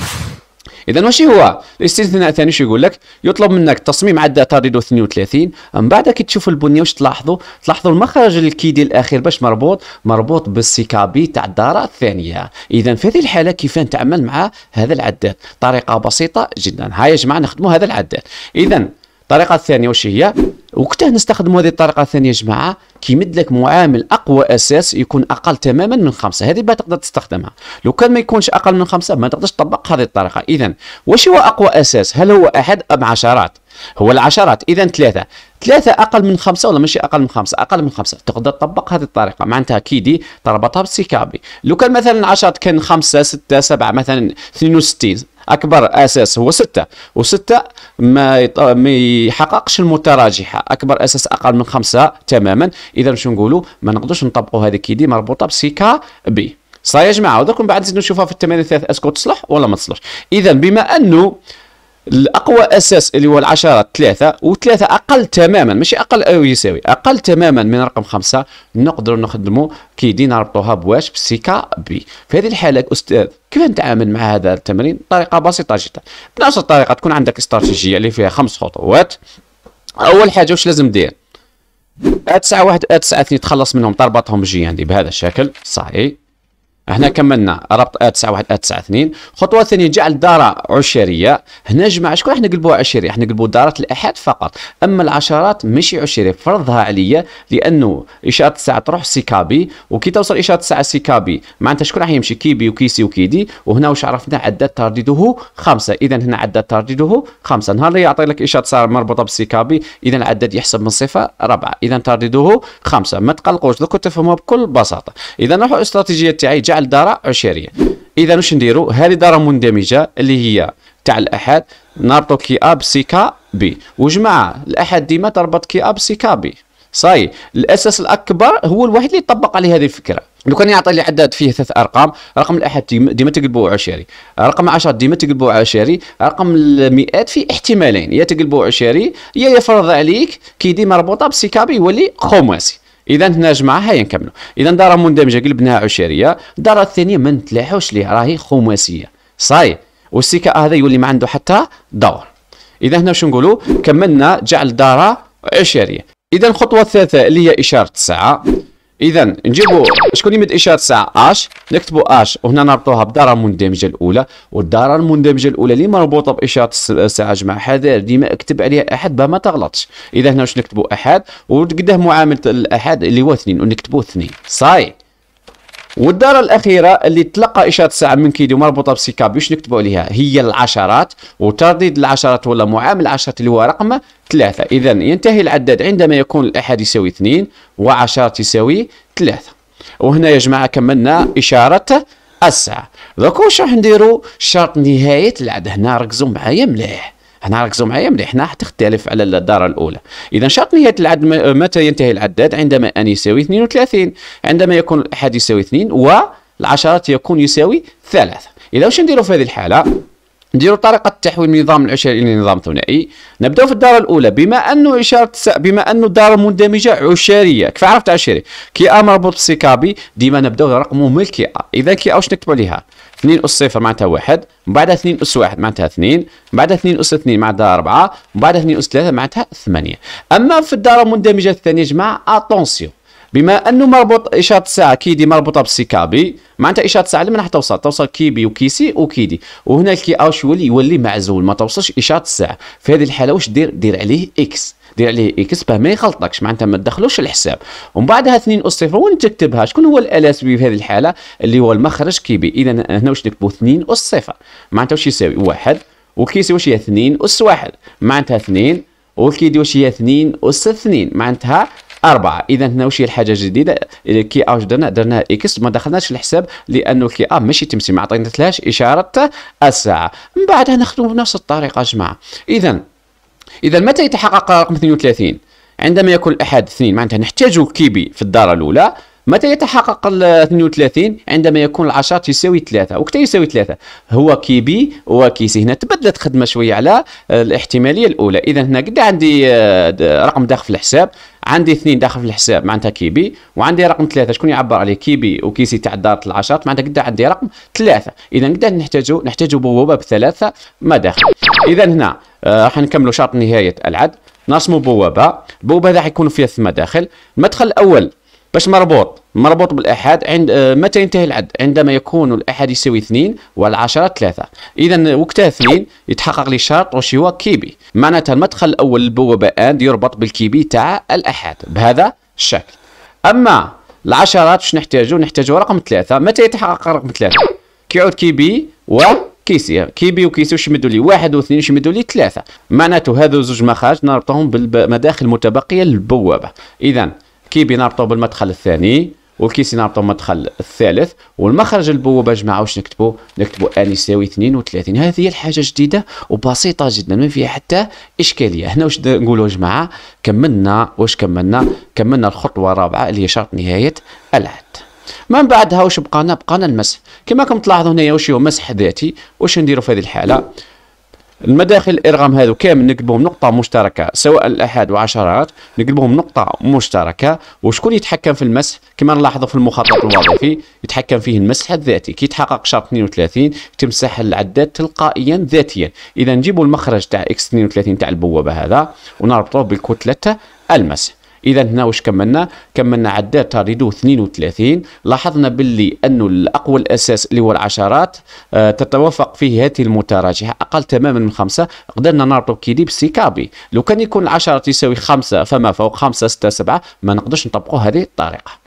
اذا واش هو الاستثناء الثاني شو يقول لك يطلب منك تصميم عدة طريقه 32 من بعد كي تشوف البنيه واش تلاحظوا تلاحظوا المخرج الكيدي الاخير باش مربوط مربوط بالسيكابي تاع الداره الثانيه اذا في هذه الحاله كيف نتعامل مع هذا العداد طريقه بسيطه جدا هيا يا جماعه نخدموا هذا العداد اذا الطريقه الثانيه واش هي وقتها نستخدموا هذه الطريقه الثانيه يا جماعه كيمد لك معامل اقوى اساس يكون اقل تماما من خمسه هذه ما تقدر تستخدمها لو كان ما يكونش اقل من خمسه ما تقدرش تطبق هذه الطريقه اذا واش هو اقوى اساس هل هو احد ام عشرات هو العشرات اذا ثلاثه ثلاثه اقل من خمسه ولا ماشي اقل من خمسه اقل من خمسه تقدر تطبق هذه الطريقه معناتها كيدي تربطها بالسيكابي لو كان مثلا عشرات كان خمسه سته سبعه مثلا 62 اكبر اساس هو سته وسته ما ما يحققش المتراجحه اكبر اساس اقل من خمسه تماما اذا باش نقولوا ما نقدرش نطبقوا هذيك دي مربوطه بسيكا بي صاي يا جماعه ودرك من بعد نزيدو نشوفها في التمارين الثلاث اسكو تصلح ولا ما تصلحش اذا بما انه الاقوى اساس اللي هو العشرة ثلاثة وثلاثة اقل تماما ماشي اقل او يساوي اقل تماما من رقم خمسة نقدروا نخدموا كيدي نربطوها بواش بسيكا بي في هذه الحالة استاذ كيف نتعامل مع هذا التمرين طريقة بسيطة جدا بنفس الطريقة تكون عندك استراتيجية اللي فيها خمس خطوات اول حاجة واش لازم دير ا 9 واحد ا 9 اثنين تخلص منهم تربطهم جي عندي بهذا الشكل صحيح هنا كملنا ربط ا 9 1 ا 9 2 الخطوه الثانيه جعل داره عشريه هنا جماعه شكون احنا نقلبوها عشريه احنا نقلبو دارات الاحاد فقط اما العشرات ماشي عشريه فرضها عليا لانه اشاره الساعه تروح سيكابي وكي توصل اشاره الساعه سيكابي معناتها شكون راح يمشي كيبي وكيسي وكيدي وهنا واش عرفنا عدد ترديده خمسه اذا هنا عدد ترديده خمسه نهار اللي يعطي لك اشاره الساعه مربوطه كابي اذا العدد يحسب من صفه ربعه اذا ترديده خمسه ما تقلقوش دوك تفهموها بكل بساطه اذا نروحوا الاستراتيجيه تاعي الدار عشيريه عشريه اذا واش نديرو هذه داره مندمجه اللي هي تاع الاحد نربطو كي ا سي كا بي وجماعه الاحد ديما تربط كي ا سي كا بي صاي الاساس الاكبر هو الوحيد اللي طبق عليه هذه الفكره لو كان يعطي لي عدد فيه ثلاث ارقام رقم الاحد ديما تقلبوا عشري رقم 10 ديما تقلبوا عشري رقم المئات في احتمالين يا تقلبوا عشري يا يفرض عليك كي ديما مربوطه بسيكابي يولي خماسي اذا نجمعها هيا نكملو اذا داره مندمجه قلبناها عشيريه الداره الثانيه ما نتلاحوش ليه راهي خماسيه صاي والسكه هذا يولي ما عنده حتى دور اذا هنا شنو نقولوا كملنا جعل داره عشيريه اذا الخطوه الثالثه اللي هي اشاره الساعه اذا نجيبوا شكون يمد اشاره الساعه اش نكتبوا اش وهنا نربطوها بالداره المندمجه الاولى والداره المندمجه الاولى اللي مربوطه باشاره الساعه جماعه حذر ديما اكتب عليها احد باه ما تغلطش اذا هنا واش نكتبوا احد وقداه معامله الاحد اللي هو اثنين ونكتبوا اثنين صاي والدارة الأخيرة اللي تلقى إشارة الساعة من كيدي مربوطة بسيكاب باش نكتبوا عليها هي العشرات وترديد العشرات ولا معامل العشرات اللي هو رقم ثلاثة إذا ينتهي العداد عندما يكون الأحد يساوي اثنين وعشرة تساوي ثلاثة وهنا يا جماعة كملنا إشارة الساعة دوك واش راح نديروا شرط نهاية العدد هنا ركزوا معايا مليح احنا ركزوا معايا مليح هنا حتختلف على الدارة الأولى إذا شرط نهاية العد متى ينتهي العداد عندما أن يساوي 32 عندما يكون الأحد يساوي 2 والعشرات يكون يساوي 3 إذا واش نديروا في هذه الحالة نديروا طريقة التحويل من النظام العشري إلى نظام ثنائي نبداو في الدارة الأولى بما أنه إشارة بما أنه دارة مندمجة عشرية كيف عرفت عشري كي أ مربوط بسي كابي ديما نبداو رقمه ملكي أ إذا كي أ واش نكتبوا ليها 2 أس 0 معناتها 1 من بعدها 2 أس 1 معناتها 2 من بعدها 2 أس 2 معناتها 4 من بعدها 2 أس 3 معناتها 8 أما في الدارة المندمجة الثانية يا جماعة أتونسيون بما انه مربوط اشاره الساعه كي دي مربوطه بسي كابي معناتها اشاره الساعه لمن راح توصل توصل كي بي وكي سي وكي دي وهنا الكي اش يولي يولي معزول ما توصلش اشاره الساعه في هذه الحاله واش دير دير عليه اكس دير عليه اكس باه ما يغلطكش معناتها ما تدخلوش الحساب ومن بعدها 2 اس 0 وين تكتبها شكون هو الالاس بي في هذه الحاله اللي هو المخرج كي بي اذا هنا واش نكتبوا 2 اس 0 معناتها واش يساوي 1 وكي يساوي واش هي 2 اس 1 معناتها 2 وكي وكيدي واش هي 2 اس 2 معناتها أربعة إذا هنا واش هي الحاجة الجديدة إيه، كي أ درنا درنا إكس ما دخلناش الحساب لأنه كي أ ماشي تمسي ما عطيناتلهاش إشارة الساعة من بعدها نخدموا بنفس الطريقة جماعة إذا اذا متى يتحقق رقم 32 عندما يكون الاحد اثنين معناتها نحتاج كيبي في الدار الاولى متى يتحقق ال 32 عندما يكون العشر تساوي ثلاثة وقت يساوي ثلاثة هو كي بي وكيسي هنا تبدلت خدمه شويه على الاحتماليه الاولى اذا هنا قد عندي آه، رقم داخل في الحساب عندي اثنين داخل في الحساب معناتها كي بي وعندي رقم ثلاثة شكون يعبر عليه كي بي وكيسي تاع دارة العشرات معناتها قد عندي رقم ثلاثة اذا قد نحتاجو نحتاجو بوابه بثلاثة ما داخل اذا هنا آه، راح نكملوا شرط نهايه العد نرسموا بوابه البوابه هذا راح يكون فيها ثم داخل المدخل الاول باش مربوط مربوط بالاحاد عند آه، متى ينتهي العد عندما يكون الاحد يساوي اثنين والعشرة ثلاثة اذا وقتها اثنين يتحقق لي شرط واش هو كيبي معناتها المدخل الاول للبوابه اند يربط بالكيبي تاع الاحاد بهذا الشكل اما العشرات واش نحتاجو نحتاجو رقم ثلاثة متى يتحقق رقم ثلاثة كيعود كيبي و كيسي كيبي وكيسي وشمدوا لي واحد واثنين يمدوا لي ثلاثه معناته هذو زوج مخارج نربطوهم بالمداخل المتبقيه للبوابه اذا كيبي نربطو بالمدخل الثاني والكيسي نربطو بالمدخل الثالث والمخرج البوابه جماعه واش نكتبوا نكتبوا ان يساوي 32 هذه هي الحاجه جديده وبسيطه جدا ما فيها حتى اشكاليه هنا واش نقولوا جماعه كملنا واش كملنا كملنا الخطوه الرابعه اللي هي شرط نهايه العد من بعدها واش بقانا بقانا المسح كما راكم تلاحظوا هنايا واش هو مسح ذاتي واش نديروا في هذه الحاله المداخل الارغام هذو كامل نقلبهم نقطه مشتركه سواء الاحاد وعشرات نقلبهم نقطه مشتركه وشكون يتحكم في المسح كما نلاحظوا في المخطط الوظيفي يتحكم فيه المسح الذاتي كي يتحقق شرط 32 تمسح العداد تلقائيا ذاتيا اذا نجيبوا المخرج تاع اكس 32 تاع البوابه هذا ونربطوه بالكتله المسح اذا هنا واش كملنا كملنا عداد تاردو 32 لاحظنا باللي انه الاقوى الاساس اللي هو العشرات آه تتوافق فيه هذه المتراجحه اقل تماما من خمسه قدرنا نربطو كيدي بالسيكابي لو كان يكون العشرات يساوي خمسه فما فوق خمسه سته سبعه ما نقدرش نطبقوا هذه الطريقه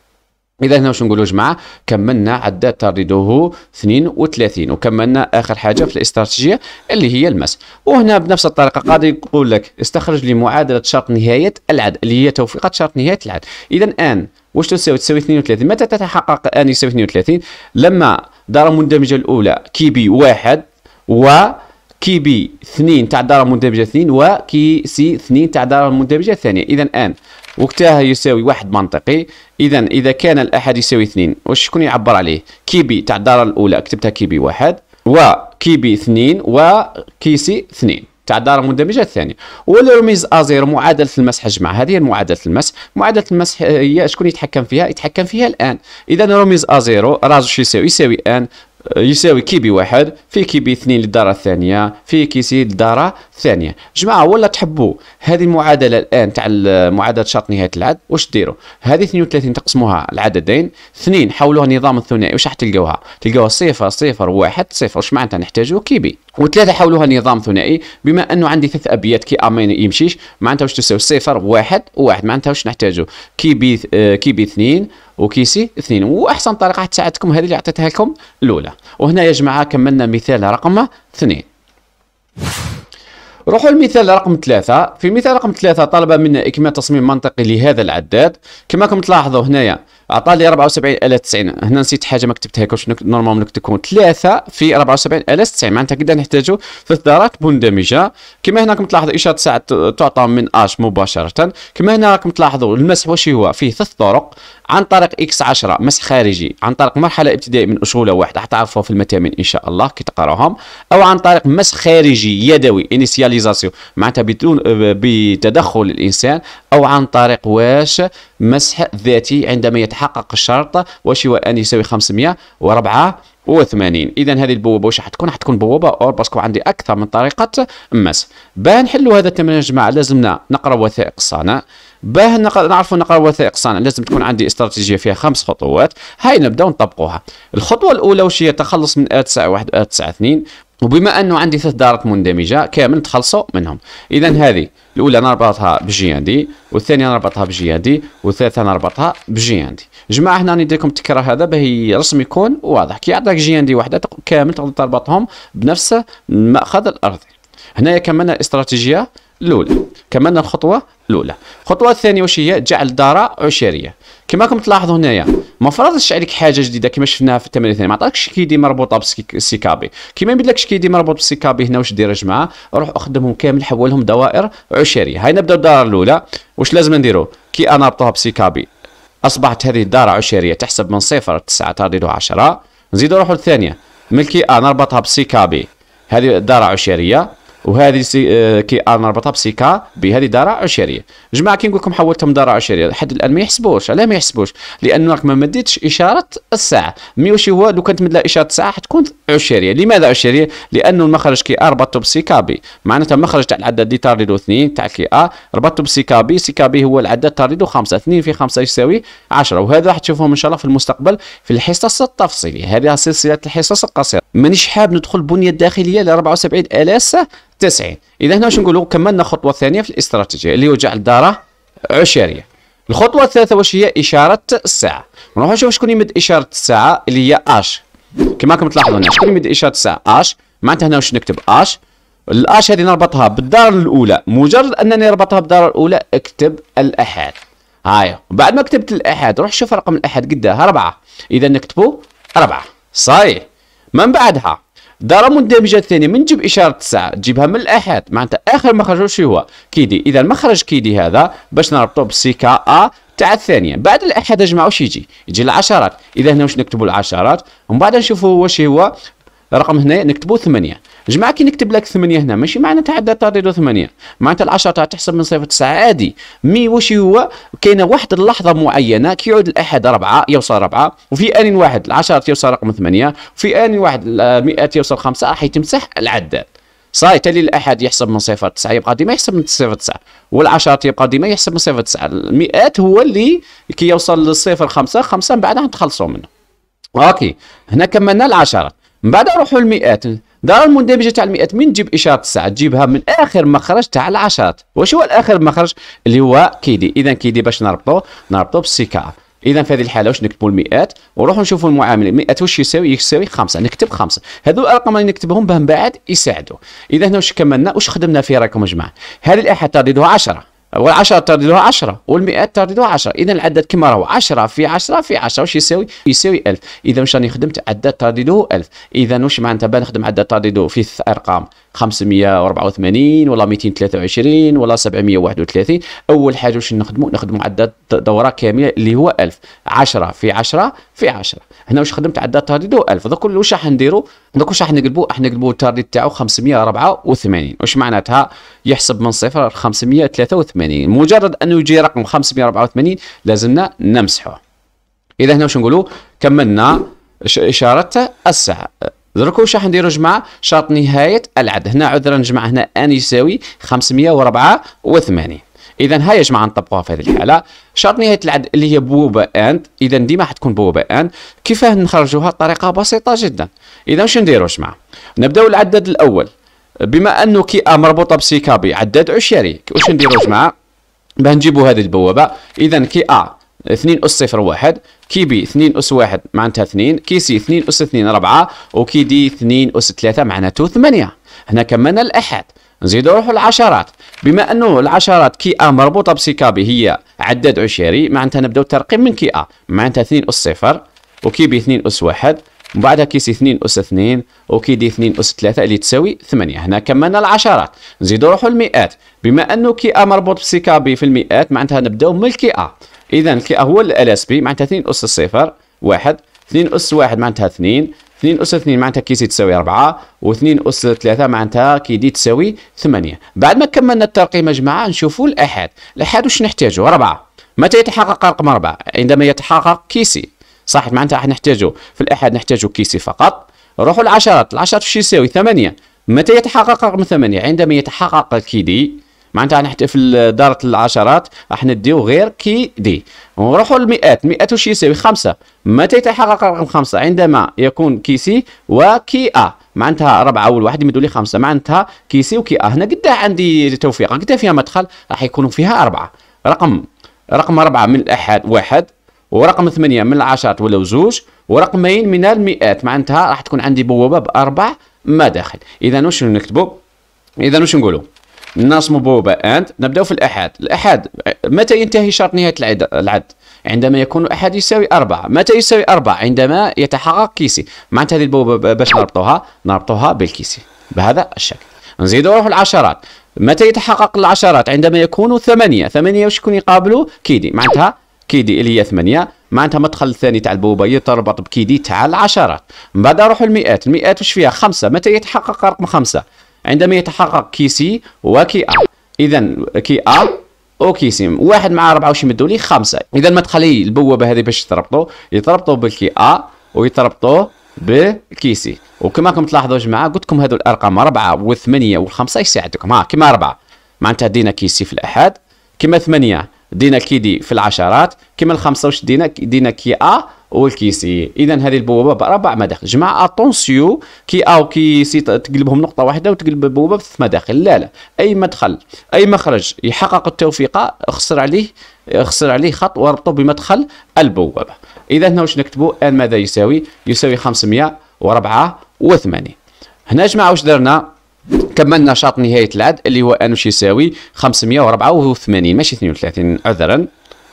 اذا هنا واش نقولوا جماعه كملنا عداد طارده 32 وكملنا اخر حاجه في الاستراتيجيه اللي هي المس وهنا بنفس الطريقه قادر يقول لك استخرج لي معادله شرط نهايه العد اللي هي توفيقه شرط نهايه العد اذا الان واش تساوي تساوي 32 متى تتحقق ان يساوي 32 لما دار المندمجه الاولى كي بي واحد و كي بي 2 تاع دار المندمجه 2 وكي سي 2 تاع دار المندمجه الثانيه اذا الان وقتها يساوي واحد منطقي اذا اذا كان الاحد يساوي اثنين واش شكون يعبر عليه كيبي تاع الدار الاولى كتبتها كيبي واحد وكيبي اثنين وكيسي اثنين تاع الدار المندمجة الثانية والرميز أزير معادلة المسح جمع هذه معادلة المسح معادلة المسح هي شكون يتحكم فيها يتحكم فيها الآن إذا رميز أزيرو راجو شو يساوي يساوي آن آه، يساوي كي بي واحد في كي بي اثنين للدارة الثانية في كي سي للدارة الثانية جماعة ولا تحبوا هذه المعادلة الآن تاع معادلة شرط نهاية العد واش ديروا هذه 32 تقسموها العددين اثنين حولوها نظام الثنائي واش راح تلقوها تلقوها صفر صفر واحد صفر واش معناتها نحتاجو كي بي وثلاثة حولوها نظام ثنائي بما أنه عندي ثلاث أبيات كي أمين يمشيش معناتها واش تساوي صفر واحد واحد معناتها واش نحتاجو كي بي اه كي بي اثنين وكيسي اثنين واحسن طريقه تساعدكم هذه اللي عطيتها لكم الاولى وهنا يا جماعه كملنا مثال رقم اثنين روحوا للمثال رقم ثلاثة في مثال رقم ثلاثة طلب منا إكمال تصميم منطقي لهذا العداد كما كم تلاحظوا هنايا عطى لي 74 الى 90 هنا نسيت حاجة ما كتبتها كنت نورمالمون تكون ثلاثة في 74 الى 90 معناتها كدا نحتاجو ثلاث دارات مندمجة كما هنا راكم تلاحظوا إشارة ساعة تعطى من أش مباشرة كما هنا راكم تلاحظوا المسح واش هو فيه ثلاث طرق عن طريق اكس 10 مسح خارجي عن طريق مرحله ابتدائيه من اصول واحد راح تعرفوها في المتامين ان شاء الله كي تقراوهم او عن طريق مسح خارجي يدوي انيسياليزاسيون معناتها بدون بتدخل الانسان او عن طريق واش مسح ذاتي عندما يتحقق الشرط واش هو ان يساوي 504 و وثمانين اذا هذه البوابه واش راح تكون راح تكون بوابه اور باسكو عندي اكثر من طريقه مسح باه نحلوا هذا التمرين يا جماعه لازمنا نقرا وثائق الصانع باه نعرفوا نقرا وثائق صنع لازم تكون عندي استراتيجيه فيها خمس خطوات هاي نبداو نطبقوها الخطوه الاولى وش هي تخلص من ات 91 وات 92 وبما انه عندي ثلاث دارات مندمجه كامل نتخلصوا منهم اذا هذه الاولى نربطها بجي ان دي والثانيه نربطها بجي ان دي والثالثه نربطها بجي ان دي جماعه هنا ندير لكم التكرار هذا باه رسم يكون واضح كي يعطيك جي ان دي وحده كامل تقدر تربطهم بنفس الماخذ الارضي هنايا كملنا الاستراتيجيه الاولى كملنا الخطوه الاولى الخطوه الثانيه واش هي جعل داره عشريه كما راكم تلاحظوا هنايا ما فرضش عليك حاجه جديده كما شفناها في التمرين الثاني ما عطاكش كيدي مربوطه بالسيكابي كما ما لكش كيدي مربوط بالسيكابي هنا واش دير يا جماعه روح اخدمهم كامل حولهم دوائر عشريه هاي نبدا الدار الاولى واش لازم نديرو كي انربطوها بسيكابي اصبحت هذه الداره عشريه تحسب من صفر 9 تعديله 10 نزيدو نروحو للثانيه ملكي ا نربطها بسيكابي هذه الداره عشريه وهذه سي آه، كي نربطها بسيكا بهذه دارة عشرية جماعة كي نقول لكم حولتهم دارة عشرية لحد الآن ما يحسبوش علاه ما يحسبوش لأن راك ما مديتش إشارة الساعة مي واش هو لو كانت مدلا إشارة الساعة حتكون عشرية لماذا عشرية لأنه المخرج كي أ ربطته بسيكا بي معناتها المخرج تاع العدد دي تاردو اثنين تاع كي أ ربطته بسيكا بي سيكا بي هو العدد تاردو خمسة اثنين في خمسة يساوي عشرة وهذا راح تشوفوهم إن شاء الله في المستقبل في الحصص التفصيلية هذه سلسلة الحصص القصيرة مانيش حاب ندخل البنية الداخلية ل 74 آلاف 90 اذا هنا واش نقولوا كملنا الخطوه الثانيه في الاستراتيجيه اللي هو جعل داره عشريه الخطوه الثالثه واش هي اشاره الساعه نروحوا نشوف شكون يمد اشاره الساعه اللي هي اش كما راكم تلاحظوا هنا شكون يمد اشاره الساعه اش معناتها هنا واش نكتب اش الاش هذه نربطها بالدار الاولى مجرد انني ربطها بالدار الاولى اكتب الاحاد هاي بعد ما كتبت الاحاد روح شوف رقم الاحاد قداها اربعه اذا نكتبوا اربعه صحيح من بعدها دار مندمجه الثانيه من تجيب اشاره الساعه تجيبها من الاحاد معناتها اخر مخرج شو هو كيدي اذا المخرج كيدي هذا باش نربطو كا ا تاع الثانيه بعد الاحاد اجمع واش يجي يجي العشرات اذا هنا واش نكتبوا العشرات ومن بعد نشوفوا واش هو رقم هنا نكتبوا ثمانيه جماعه كي نكتب لك ثمانية هنا ماشي معناتها تعدى تردد ثمانية معناتها العشرة تاع تحسب من صفر تسعة عادي مي واش هو كاينه واحد اللحظه معينه كي يعود الاحد ربعة يوصل ربعة وفي ان واحد العشرة يوصل رقم ثمانية وفي ان واحد المئة يوصل خمسة راح يتمسح العداد صاي تالي الاحد يحسب من صفر تسعة يبقى ديما يحسب من صفر تسعة والعشرة يبقى ديما يحسب من صفر تسعة المئات هو اللي كي يوصل للصفر خمسة خمسة من بعد نتخلصوا منه اوكي هنا كملنا العشرات من بعد نروحو المئات دار المندمجه تاع ال100 من تجيب اشاره الساعه تجيبها من اخر مخرج تاع العشرات واش هو الاخر مخرج اللي هو كيدي اذا كيدي باش نربطو نربطو بالسيكا اذا في هذه الحاله واش نكتبوا المئات ونروحوا نشوفوا المعامله 100 واش يساوي يساوي 5 نكتب 5 هذو الارقام اللي نكتبهم بهم بعد يساعدوا اذا هنا واش كملنا واش خدمنا في راكم يا جماعه هذه الاحاطه رددها 10 وال10 ترددوها 10 وال100 ترددوها 10 اذا العدد كما راهو 10 في 10 في 10 واش يساوي يساوي 1000 اذا واش راني خدمت عدد تردده 1000 اذا واش معناتها بان نخدم عدد تردده في الارقام 584 ولا 223 ولا 731 اول حاجه واش نخدموا نخدموا عدد دوره كامله اللي هو 1000 10 في 10 في 10 هنا واش خدمت عدد ترديد هو 1000 دوك واش راح نديروا دوك واش راح نقلبوا راح نقلبوا الترديد تاعو 584 واش معناتها يحسب من صفر 583 مجرد انه يجي رقم 584 لازمنا نمسحه اذا هنا واش نقولوا كملنا اشاره الساعه درك واش راح نديرو جماعه شرط نهايه العد هنا عذرا جماعه هنا ان يساوي 584 اذا هاي يا جماعه نطبقوها في هذه الحاله شرط نهايه العد اللي هي بوابه اند اذا ديما حتكون بوابه اند كيفاه نخرجوها طريقه بسيطه جدا اذا واش نديرو جماعه نبداو العدد الاول بما انه كي ا مربوطه بسي كابي عداد عشري واش نديرو جماعه باه نجيبو هذه البوابه اذا كي ا 2 أس 0 1 كي بي 2 أس 1 معناتها 2 كي سي 2 أس 2 4 وكي دي 2 أس 3 معناته 8 هنا كملنا الأحد نزيدو نروحو العشرات بما انه العشرات كي ا مربوطه بسي كابي هي عدد عشري معناتها نبداو الترقيم من كي ا معناتها 2 اس 0 وكي بي 2 اس 1 من بعدها كي سي 2 اس 2 وكي دي 2 اس 3 اللي تساوي 8 هنا كملنا العشرات نزيدو نروحو المئات بما انه كي ا مربوط بسي كابي في المئات معناتها نبداو من كي ا اذا كي هو ال اس بي معناتها 2 اس 0 1 2 اس 1 معناتها 2 2 اس 2 معناتها كي كيزيد تساوي 4 و2 اس 3 معناتها كي دي تساوي 8 بعد ما كملنا الترقيم يا جماعه نشوفوا الاحاد الاحاد واش نحتاجوا 4 متى يتحقق رقم 4 عندما يتحقق كي سي صح معناتها راح نحتاجوا في الاحاد نحتاجوا كي سي فقط نروحوا للعشرات العشرات واش يساوي 8 متى يتحقق رقم 8 عندما يتحقق دي معناتها نحتفل دارة العشرات راح نديو غير كي دي ونروحوا للمئات مئات وش يساوي خمسة متى يتحقق رقم خمسة عندما يكون كي سي وكي ا معناتها ربعة أول واحد يمدوا لي خمسة معناتها كي سي وكي ا هنا قد عندي توفيق قد فيها مدخل راح يكونوا فيها أربعة رقم رقم أربعة من الأحد واحد ورقم ثمانية من العشرات ولا زوج ورقمين من المئات معناتها راح تكون عندي بوابة بأربع مداخل إذا واش نكتبوا إذا واش نقولوا الناس مبوبة أنت نبدأ في الأحد الأحد متى ينتهي شرط نهاية العد عندما يكون الأحد يساوي أربعة متى يساوي أربعة عندما يتحقق كيسي معناتها هذه البوبة باش نربطوها نربطوها بالكيسي بهذا الشكل نزيد نروح العشرات متى يتحقق العشرات عندما يكون ثمانية ثمانية وش يكون يقابلوا كيدي معناتها كيدي اللي هي ثمانية معناتها المدخل الثاني تاع البوبة يتربط بكيدي تاع العشرات من بعد نروحوا المئات المئات وش فيها خمسة متى يتحقق رقم خمسة عندما يتحقق كيسي وكي أ إذا كي أ سي واحد مع أربعة واش يمدوا لي خمسة إذا ما تخلي البوابة هذه باش تربطوا يتربطوا بالكي أ ويتربطوا بكيسي وكما راكم تلاحظوا يا جماعة قلت لكم هذو الأرقام أربعة وثمانية وخمسة يساعدكم ها كما أربعة معناتها دينا كيسي في الأحد كما ثمانية دينا كيدي في العشرات كما الخمسة واش دينا دينا كي أ والكيسي اذا هذه البوابه باربع مداخل جماعه اتونسيو كي او كي سي تقلبهم نقطه واحده وتقلب البوابه بثلاث مداخل لا لا اي مدخل اي مخرج يحقق التوفيق خسر عليه خسر عليه خط وربطه بمدخل البوابه اذا هنا واش نكتبوا ان ماذا يساوي يساوي 584 هنا جماعه واش درنا كملنا شاط نهايه العد اللي هو ان واش يساوي 584 ماشي 32 عذرا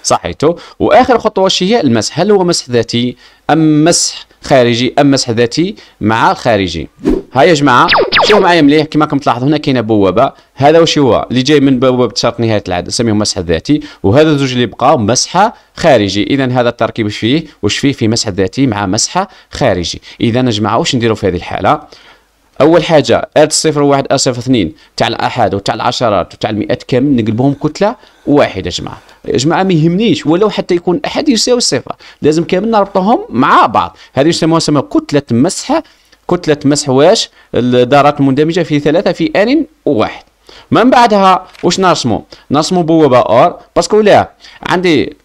صحيته واخر خطوه واش هي المسح هل هو مسح ذاتي ام مسح خارجي ام مسح ذاتي مع الخارجي ها يا جماعه شوفوا معايا مليح كما راكم تلاحظوا هنا كاينه بوابه هذا واش هو اللي جاي من بوابه شرط نهايه العدد نسميه مسح ذاتي وهذا الزوج اللي بقى مسح خارجي اذا هذا التركيب واش فيه واش فيه في مسح ذاتي مع مسح خارجي اذا يا جماعه واش نديروا في هذه الحاله اول حاجه واحد 01 ار اثنين تاع الاحاد وتاع العشرات وتاع المئات كامل نقلبهم كتله واحده يا جماعه يا جماعه ما يهمنيش ولو حتى يكون احد يساوي صفر لازم كامل نربطوهم مع بعض هذه يسموها سما كتله مسح كتله مسح واش الدارات المندمجه في ثلاثه في ان واحد من بعدها واش نرسمو نرسمو بوابه اور باسكو لا عندي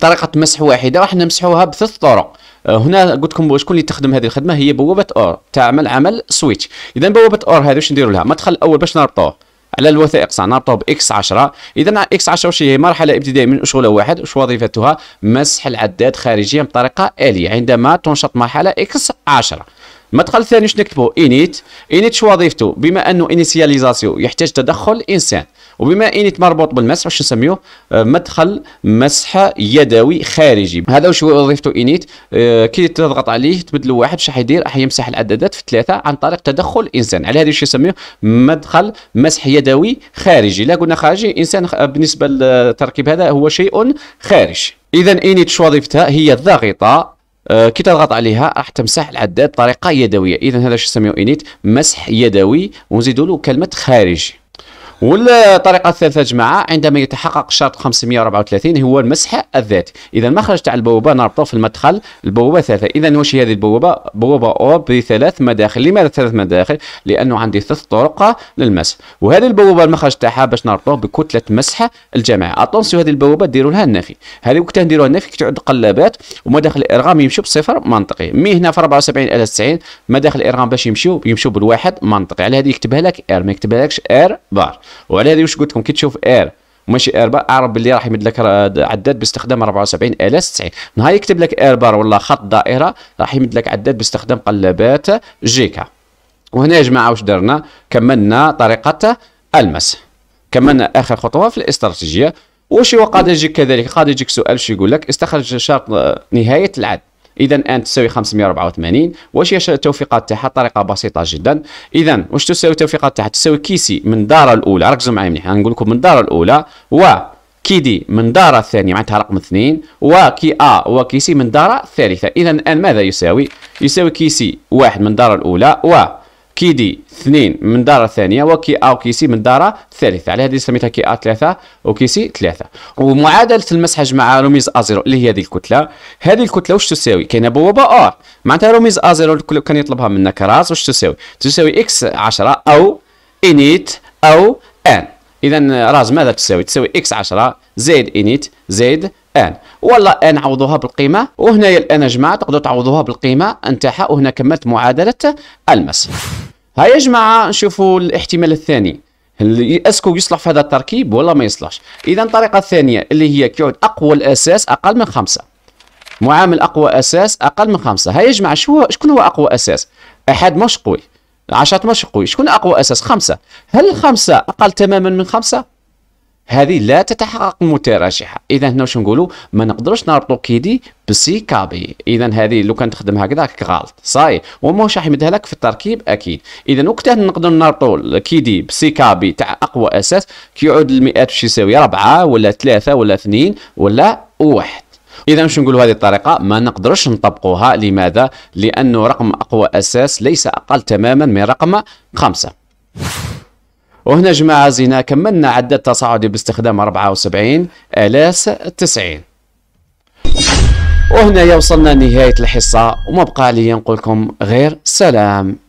طريقه مسح واحده راح نمسحوها بثلاث طرق آه، هنا قلت لكم شكون اللي تخدم هذه الخدمه هي بوابه اور تعمل عمل سويتش اذا بوابه اور هذه واش نديروا لها مدخل الاول باش نربطوه على الوثائق سنربطه باكس 10 اذا اكس 10 واش هي مرحله ابتدائيه من شغله واحد واش وظيفتها مسح العداد خارجيا بطريقه اليه عندما تنشط مرحله اكس 10 المدخل الثاني شنو نكتبوا انيت انيت شو وظيفته بما انه انيسياليزاسيو يحتاج تدخل انسان وبما انيت مربوط بالمسح واش نسميوه آه، مدخل مسح يدوي خارجي هذا واش وظيفته انيت آه، كي تضغط عليه تبدل واحد واش راح يدير راح يمسح العدادات في ثلاثه عن طريق تدخل انسان على هذه واش نسميوه مدخل مسح يدوي خارجي لا قلنا خارجي انسان بالنسبه للتركيب هذا هو شيء خارجي اذا انيت شو وظيفتها هي الضاغطه آه، كي تضغط عليها راح تمسح العداد بطريقه يدويه اذا هذا شو نسميه انيت مسح يدوي ونزيدوا له كلمه خارجي والطريقه الثالثه جماعه عندما يتحقق شرط 534 هو المسح الذاتي اذا المخرج تاع البوابه نربطه في المدخل البوابه ثلاثه اذا واش هذه البوابه بوابه او بثلاث مداخل لماذا ثلاث مداخل لانه عندي ثلاث طرق للمسح وهذه البوابه المخرج تاعها باش نربطوه بكتله مسح الجماعه اتونسيو هذه البوابه ديروا لها النفي هذه وقت نديروها النفي كي تعود قلابات ومداخل الارغام يمشيو بصفر منطقي مي هنا في 74 الى 90 مداخل الارغام باش يمشيو يمشيو بالواحد منطقي على هذه يكتبها لك ار ما يكتبها لكش ار بار وعلى هذه واش قلت لكم كي تشوف اير ماشي اير بار اعرف باللي راح يمد لك عداد باستخدام 74 الى 90 نهار يكتب لك اير بار ولا خط دائره راح يمد لك عداد باستخدام قلابات جيكا وهنا يا جماعه واش درنا كملنا طريقه المسح كملنا اخر خطوه في الاستراتيجيه واش قد يجيك كذلك قاد يجيك سؤال شو يقول لك استخرج شرط نهايه العد اذا ان تساوي 584 واش هي التوفيقات تاعها طريقه بسيطه جدا اذا واش تساوي التوفيقات تاعها تساوي كيسي من الدار الاولى ركزوا معايا مليح انا نقول لكم من الدار الاولى و دي من دار الثانية معناتها رقم اثنين وكي أ وكي سي من دار الثالثة إذا الآن ماذا يساوي؟ يساوي كي سي واحد من دار الأولى و كيدي اثنين من دارة الثانيه وكي او كيسي من دارة الثالثه على هذه سميتها كي ا ثلاثه وكيسي ثلاثه ومعادله المسحج مع رميز ا زيرو اللي هي هذه الكتله هذه الكتله واش تساوي كاينه بوابه أور معناتها رميز ا زيرو كان يطلبها منا كراس واش تساوي تساوي اكس 10 او انيت او ان اذا راز ماذا تساوي تساوي اكس 10 زائد انيت زائد ان والله ان عوضوها بالقيمه وهنايا الان يا جماعه تقدروا تعوضوها بالقيمه نتاعها وهنا كملت معادله المسح هيا يا جماعه نشوفوا الاحتمال الثاني اسكو يصلح في هذا التركيب ولا ما يصلحش اذا الطريقه الثانيه اللي هي كيعود اقوى الاساس اقل من خمسة معامل اقوى اساس اقل من خمسة هيا يا جماعه شو شكون هو اقوى اساس احد مش قوي عشرة مش قوي شكون اقوى اساس خمسة هل خمسة اقل تماما من خمسة هذه لا تتحقق المترشحه اذا هنا واش نقولوا ما نقدروش نربطو كيدي بسي كابي اذا هذه لو كان تخدم هكذا راك غلط صاي وموش راح يمدها لك في التركيب اكيد اذا وقتها نقدر نربطو كيدي بسي كابي تاع اقوى اساس كيعود المئات واش يساوي 4 ولا 3 ولا 2 ولا 1 اذا واش نقولوا هذه الطريقه ما نقدرش نطبقوها لماذا لانه رقم اقوى اساس ليس اقل تماما من رقم خمسة وهنا جماعة زينا كملنا عدة تصاعدي باستخدام 74 آلاس 90 وهنا وصلنا نهاية الحصة وما بقى لي نقول لكم غير سلام